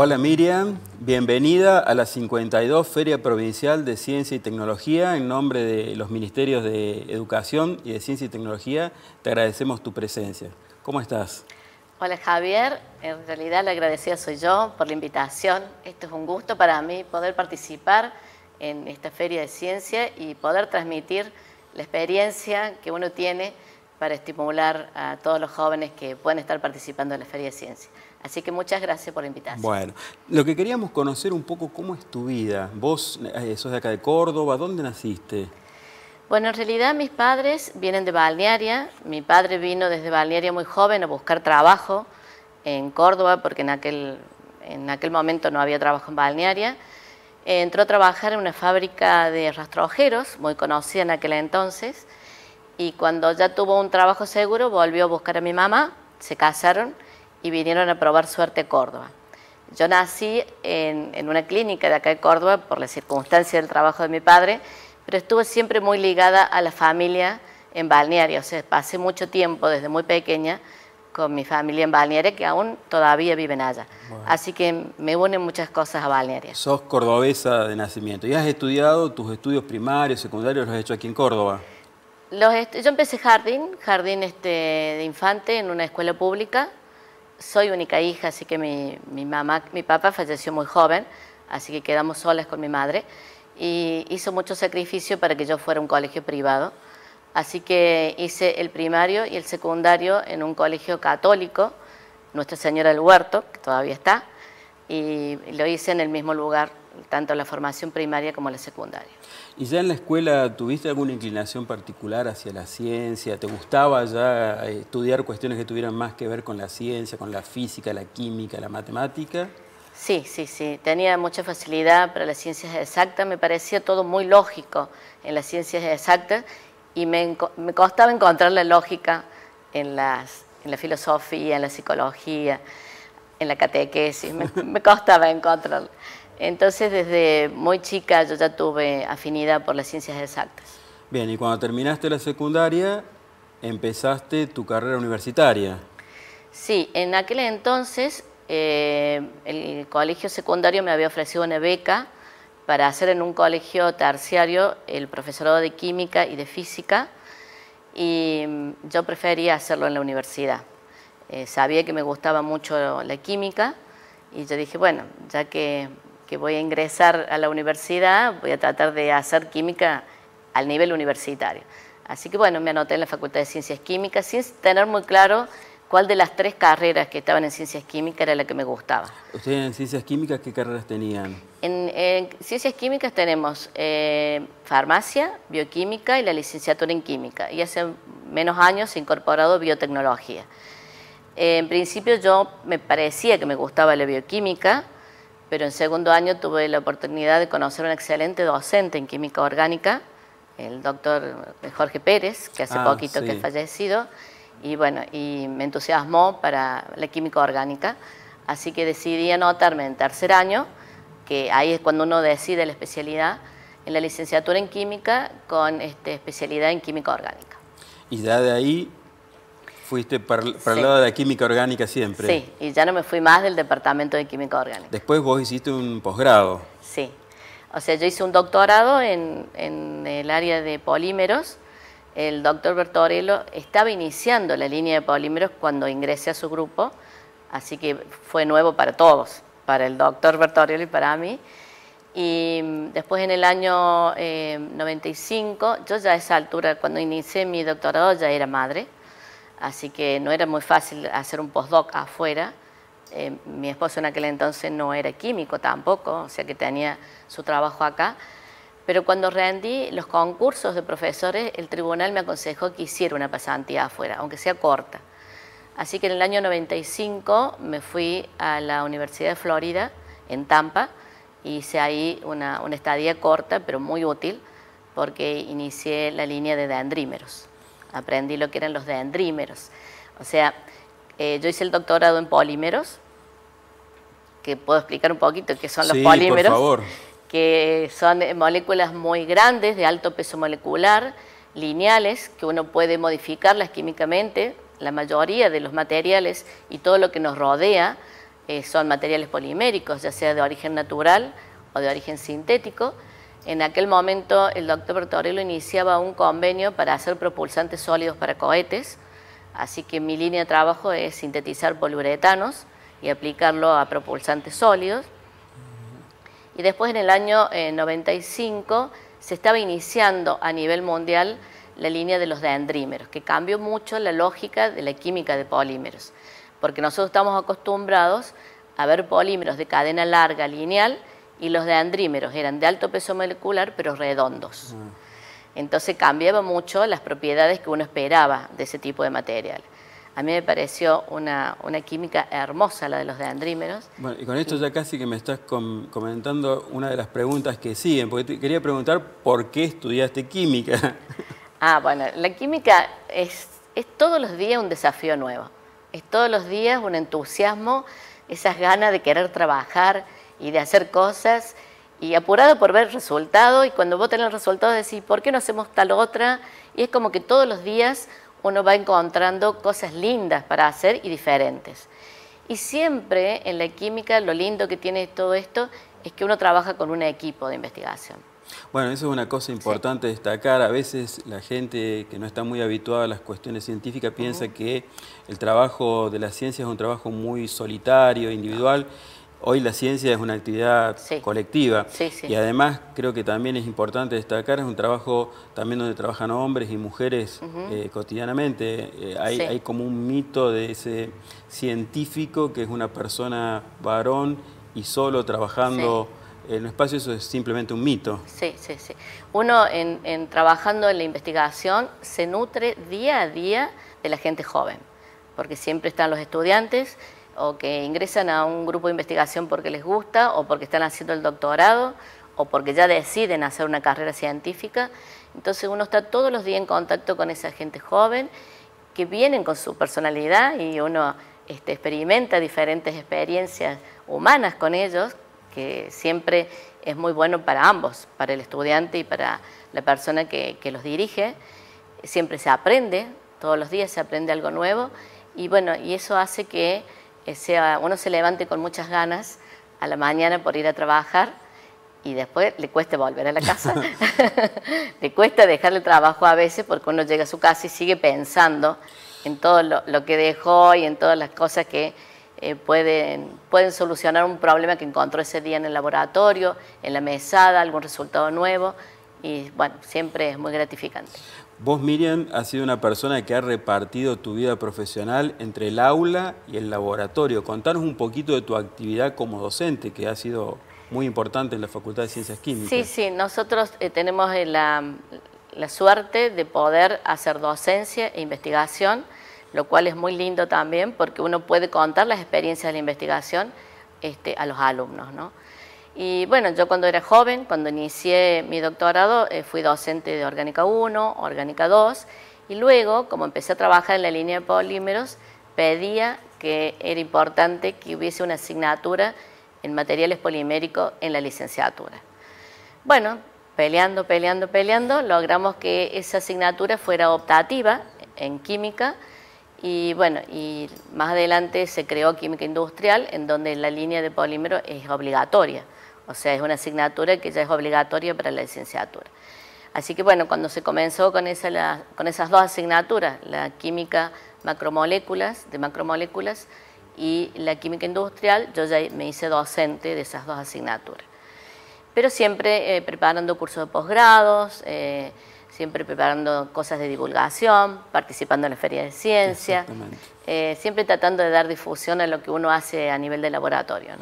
Hola Miriam, bienvenida a la 52 Feria Provincial de Ciencia y Tecnología. En nombre de los Ministerios de Educación y de Ciencia y Tecnología, te agradecemos tu presencia. ¿Cómo estás? Hola Javier, en realidad la agradecida soy yo por la invitación. Esto es un gusto para mí poder participar en esta Feria de Ciencia y poder transmitir la experiencia que uno tiene para estimular a todos los jóvenes que pueden estar participando en la Feria de Ciencia. Así que muchas gracias por invitarnos. Bueno, lo que queríamos conocer un poco cómo es tu vida. Vos eh, sos de acá de Córdoba, ¿dónde naciste? Bueno, en realidad mis padres vienen de Balnearia. Mi padre vino desde Balnearia muy joven a buscar trabajo en Córdoba, porque en aquel, en aquel momento no había trabajo en Balnearia. Entró a trabajar en una fábrica de rastrojeros, muy conocida en aquel entonces, y cuando ya tuvo un trabajo seguro volvió a buscar a mi mamá, se casaron y vinieron a probar suerte a Córdoba. Yo nací en, una clínica de acá de Córdoba por la circunstancia del trabajo de mi padre, pero estuve siempre muy ligada a la familia en Balnearia. o sea, pasé mucho tiempo desde muy pequeña con mi familia en Balnearia que aún todavía viven allá. Así que me unen muchas cosas a Balnearia. Sos cordobesa de nacimiento y has estudiado tus estudios primarios, secundarios, los has hecho aquí en Córdoba yo empecé jardín, jardín este, de infante en una escuela pública. Soy única hija, así que mi, mi, mamá, mi papá falleció muy joven, así que quedamos solas con mi madre. Y hizo mucho sacrificio para que yo fuera a un colegio privado. Así que hice el primario y el secundario en un colegio católico, Nuestra Señora del Huerto, que todavía está, y lo hice en el mismo lugar, tanto la formación primaria como la secundaria. ¿Y ya en la escuela tuviste alguna inclinación particular hacia la ciencia? ¿Te gustaba ya eh, estudiar cuestiones que tuvieran más que ver con la ciencia, con la física, la química, la matemática? Sí, sí, sí. Tenía mucha facilidad para las ciencias exactas. Me parecía todo muy lógico en las ciencias exactas y me, costaba encontrar la lógica en, las, en la filosofía, en la psicología, en la catequesis. Me, me costaba encontrarla. Entonces, desde muy chica yo ya tuve afinidad por las ciencias exactas. Bien, y cuando terminaste la secundaria, empezaste tu carrera universitaria. Sí, en aquel entonces eh, el colegio secundario me había ofrecido una beca para hacer en un colegio terciario el profesorado de química y de física y yo prefería hacerlo en la universidad. Eh, sabía que me gustaba mucho la química y yo dije, bueno, ya que que voy a ingresar a la universidad, voy a tratar de hacer química al nivel universitario. Así que bueno, me anoté en la Facultad de Ciencias Químicas sin tener muy claro cuál de las tres carreras que estaban en Ciencias Químicas era la que me gustaba. ¿Ustedes en Ciencias Químicas qué carreras tenían? En, Ciencias Químicas tenemos eh, Farmacia, Bioquímica y la licenciatura en Química. Y hace menos años se incorporado Biotecnología. En principio yo me parecía que me gustaba la bioquímica, pero en segundo año tuve la oportunidad de conocer a un excelente docente en química orgánica, el doctor Jorge Pérez, que hace ah, poquito que ha fallecido, y bueno, y me entusiasmó para la química orgánica, así que decidí anotarme en tercer año, que ahí es cuando uno decide la especialidad, en la licenciatura en química con este, especialidad en química orgánica. Y ya de ahí Fuiste para, el lado de química orgánica siempre. Sí, y ya no me fui más del departamento de química orgánica. Después vos hiciste un posgrado. Sí, o sea, yo hice un doctorado en, en el área de polímeros. El doctor Bertorello estaba iniciando la línea de polímeros cuando ingresé a su grupo, así que fue nuevo para todos, para el doctor Bertorello y para mí. Y mm, después en el año 95, eh, yo ya a esa altura, cuando inicié mi doctorado, ya era madre así que no era muy fácil hacer un postdoc afuera. Eh, mi esposo en aquel entonces no era químico tampoco, o sea que tenía su trabajo acá. Pero cuando rendí los concursos de profesores, el tribunal me aconsejó que hiciera una pasantía afuera, aunque sea corta. Así que en el año 95 me fui a la Universidad de Florida, en Tampa, y hice ahí una, una, estadía corta, pero muy útil, porque inicié la línea de dendrímeros aprendí lo que eran los dendrímeros. O sea, eh, yo hice el doctorado en polímeros, que puedo explicar un poquito qué son los polímeros. Por favor. Que son moléculas muy grandes, de alto peso molecular, lineales, que uno puede modificarlas químicamente. La mayoría de los materiales y todo lo que nos rodea eh, son materiales poliméricos, ya sea de origen natural o de origen sintético en aquel momento el doctor Torello iniciaba un convenio para hacer propulsantes sólidos para cohetes, así que mi línea de trabajo es sintetizar poliuretanos y aplicarlo a propulsantes sólidos. Y después en el año 95 eh, se estaba iniciando a nivel mundial la línea de los dendrímeros, que cambió mucho la lógica de la química de polímeros, porque nosotros estamos acostumbrados a ver polímeros de cadena larga lineal y los de andrímeros eran de alto peso molecular pero redondos. Entonces cambiaba mucho las propiedades que uno esperaba de ese tipo de material. A mí me pareció una, química hermosa la de los de andrímeros. Bueno, y con esto ya casi que me estás comentando una de las preguntas que siguen, porque quería preguntar por qué estudiaste química. Ah, bueno, la química es, es todos los días un desafío nuevo, es todos los días un entusiasmo, esas ganas de querer trabajar, y de hacer cosas y apurado por ver resultado y cuando vos tenés el resultado decís, ¿por qué no hacemos tal otra? Y es como que todos los días uno va encontrando cosas lindas para hacer y diferentes. Y siempre en la química lo lindo que tiene todo esto es que uno trabaja con un equipo de investigación. Bueno, eso es una cosa importante destacar. A veces la gente que no está muy habituada a las cuestiones científicas piensa que el trabajo de la ciencia es un trabajo muy solitario, individual hoy la ciencia es una actividad colectiva y además creo que también es importante destacar, es un trabajo también donde trabajan hombres y mujeres eh, cotidianamente. Eh, hay, como un mito de ese científico que es una persona varón y solo trabajando en un espacio, eso es simplemente un mito. Sí, sí, sí. Uno en trabajando en la investigación se nutre día a día de la gente joven, porque siempre están los estudiantes o que ingresan a un grupo de investigación porque les gusta o porque están haciendo el doctorado o porque ya deciden hacer una carrera científica. Entonces uno está todos los días en contacto con esa gente joven que vienen con su personalidad y uno este, experimenta diferentes experiencias humanas con ellos, que siempre es muy bueno para ambos, para el estudiante y para la persona que, que los dirige. Siempre se aprende, todos los días se aprende algo nuevo y bueno, y eso hace que eh, sea, uno se levante con muchas ganas a la mañana por ir a trabajar y después le cuesta volver a la casa, le cuesta dejar el trabajo a veces porque uno llega a su casa y sigue pensando en todo lo, que dejó y en todas las cosas que eh, pueden, pueden solucionar un problema que encontró ese día en el laboratorio, en la mesada, algún resultado nuevo y bueno, siempre es muy gratificante. Vos, Miriam, has sido una persona que ha repartido tu vida profesional entre el aula y el laboratorio. Contanos un poquito de tu actividad como docente, que ha sido muy importante en la Facultad de Ciencias Químicas. Sí, sí, nosotros eh, tenemos eh, la, suerte de poder hacer docencia e investigación, lo cual es muy lindo también porque uno puede contar las experiencias de la investigación este, a los alumnos. ¿no? Y bueno, yo cuando era joven, cuando inicié mi doctorado, eh, fui docente de Orgánica 1, Orgánica 2, y luego, como empecé a trabajar en la línea de polímeros, pedía que era importante que hubiese una asignatura en materiales poliméricos en la licenciatura. Bueno, peleando, peleando, peleando, logramos que esa asignatura fuera optativa en química y bueno, y más adelante se creó química industrial en donde la línea de polímeros es obligatoria. O sea, es una asignatura que ya es obligatoria para la licenciatura. Así que bueno, cuando se comenzó con, esa, con esas dos asignaturas, la química macromoléculas, de macromoléculas y la química industrial, yo ya me hice docente de esas dos asignaturas. Pero siempre eh, preparando cursos de posgrados, eh, siempre preparando cosas de divulgación, participando en la feria de ciencia, eh, siempre tratando de dar difusión a lo que uno hace a nivel de laboratorio.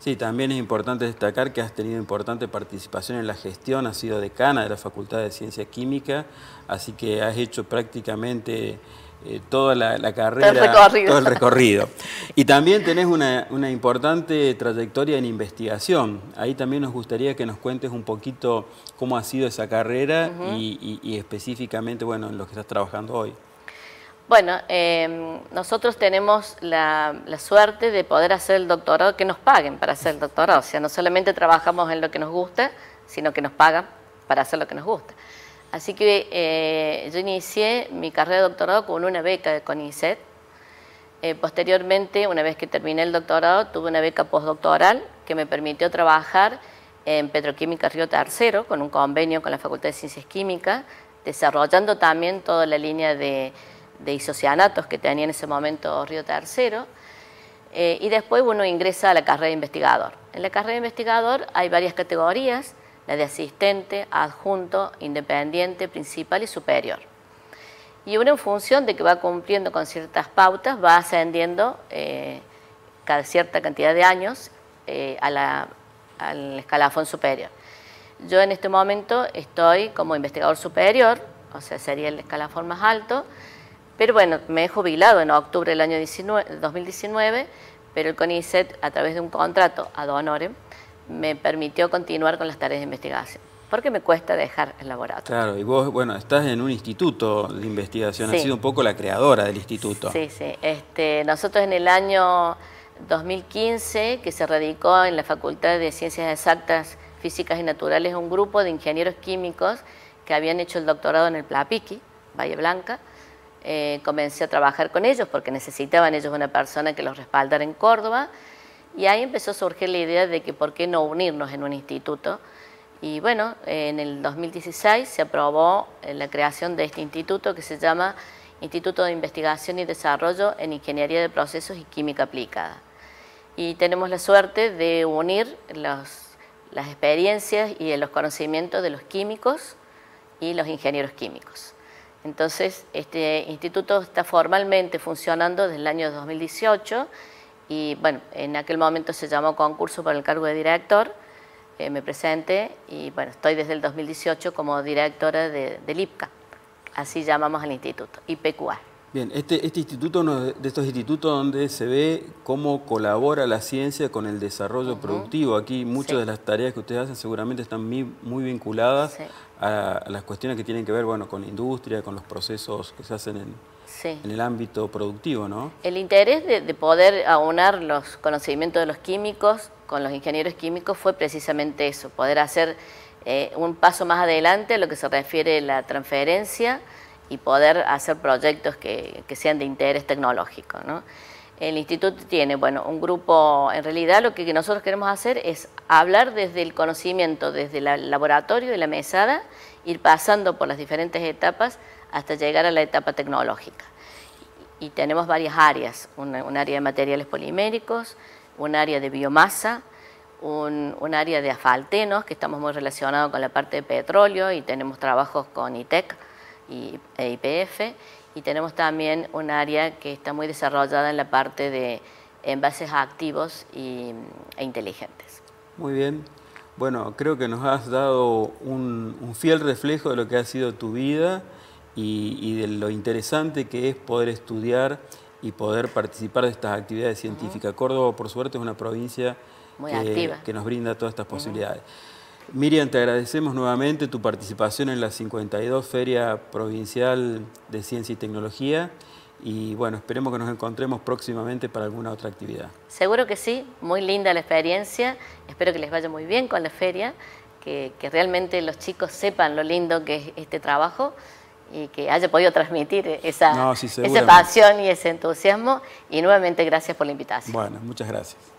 Sí, también es importante destacar que has tenido importante participación en la gestión, has sido decana de la Facultad de Ciencia Química, así que has hecho prácticamente eh, toda la, carrera, todo el recorrido. y también tenés una, importante trayectoria en investigación. Ahí también nos gustaría que nos cuentes un poquito cómo ha sido esa carrera y, específicamente en lo que estás trabajando hoy. Bueno, em, nosotros tenemos la, suerte de poder hacer el doctorado, que nos paguen para hacer el doctorado. O sea, no solamente trabajamos en lo que nos gusta, sino que nos pagan para hacer lo que nos gusta. Así que eh, yo inicié mi carrera de doctorado con una beca de CONICET. Eh, posteriormente, una vez que terminé el doctorado, tuve una beca postdoctoral que me permitió trabajar en Petroquímica Río Tercero, con un convenio con la Facultad de Ciencias Químicas, desarrollando también toda la línea de de isocianatos que tenía en ese momento Río Tercero. Eh, y después uno ingresa a la carrera de investigador. En la carrera de investigador hay varias categorías, la de asistente, adjunto, independiente, principal y superior. Y uno en función de que va cumpliendo con ciertas pautas va ascendiendo eh, cada cierta cantidad de años eh, al escalafón superior. Yo en este momento estoy como investigador superior, o sea, sería el escalafón más alto, pero bueno, me he jubilado en octubre del año 2019, pero el CONICET, a través de un contrato ad honorem, me permitió continuar con las tareas de investigación. Porque me cuesta dejar el laboratorio. Claro, y vos, bueno, estás en un instituto de investigación, has sido un poco la creadora del instituto. Sí, sí. Este, nosotros en el año 2015, que se radicó en la Facultad de Ciencias Exactas, Físicas y Naturales, un grupo de ingenieros químicos que habían hecho el doctorado en el Plapiqui, Valle Blanca, eh, comencé a trabajar con ellos porque necesitaban ellos una persona que los respaldara en Córdoba y ahí empezó a surgir la idea de que por qué no unirnos en un instituto. Y bueno, eh, en el 2016 se aprobó eh, la creación de este instituto que se llama Instituto de Investigación y Desarrollo en Ingeniería de Procesos y Química Aplicada. Y tenemos la suerte de unir las experiencias y los conocimientos de los químicos y los ingenieros químicos. Entonces, este instituto está formalmente funcionando desde el año 2018 y, bueno, en aquel momento se llamó concurso para el cargo de director, eh, me presenté y, bueno, estoy desde el 2018 como directora de, del IPCA, así llamamos al instituto, IPQA. Bien, este, este instituto uno de estos institutos donde se ve cómo colabora la ciencia con el desarrollo productivo. Aquí muchas de las tareas que ustedes hacen seguramente están muy, vinculadas a, las cuestiones que tienen que ver con la industria, con los procesos que se hacen en, el ámbito productivo, ¿no? El interés de, poder aunar los conocimientos de los químicos con los ingenieros químicos fue precisamente eso, poder hacer eh, un paso más adelante a lo que se refiere la transferencia y poder hacer proyectos que, sean de interés tecnológico. El instituto tiene, un grupo, en realidad lo que nosotros queremos hacer es hablar desde el conocimiento, desde el laboratorio y la mesada, ir pasando por las diferentes etapas hasta llegar a la etapa tecnológica. Y tenemos varias áreas, un, área de materiales poliméricos, un área de biomasa, un, un área de asfaltenos, que estamos muy relacionados con la parte de petróleo y tenemos trabajos con ITEC, y, e IPF y tenemos también un área que está muy desarrollada en la parte de envases activos e inteligentes. Muy bien. Bueno, creo que nos has dado un, fiel reflejo de lo que ha sido tu vida y, de lo interesante que es poder estudiar y poder participar de estas actividades científicas. Córdoba, por suerte, es una provincia que, que nos brinda todas estas posibilidades. Miriam, te agradecemos nuevamente tu participación en la 52 Feria Provincial de Ciencia y Tecnología y bueno, esperemos que nos encontremos próximamente para alguna otra actividad. Seguro que sí, muy linda la experiencia, espero que les vaya muy bien con la feria, que, realmente los chicos sepan lo lindo que es este trabajo y que haya podido transmitir esa, esa pasión y ese entusiasmo y nuevamente gracias por la invitación. Bueno, muchas gracias.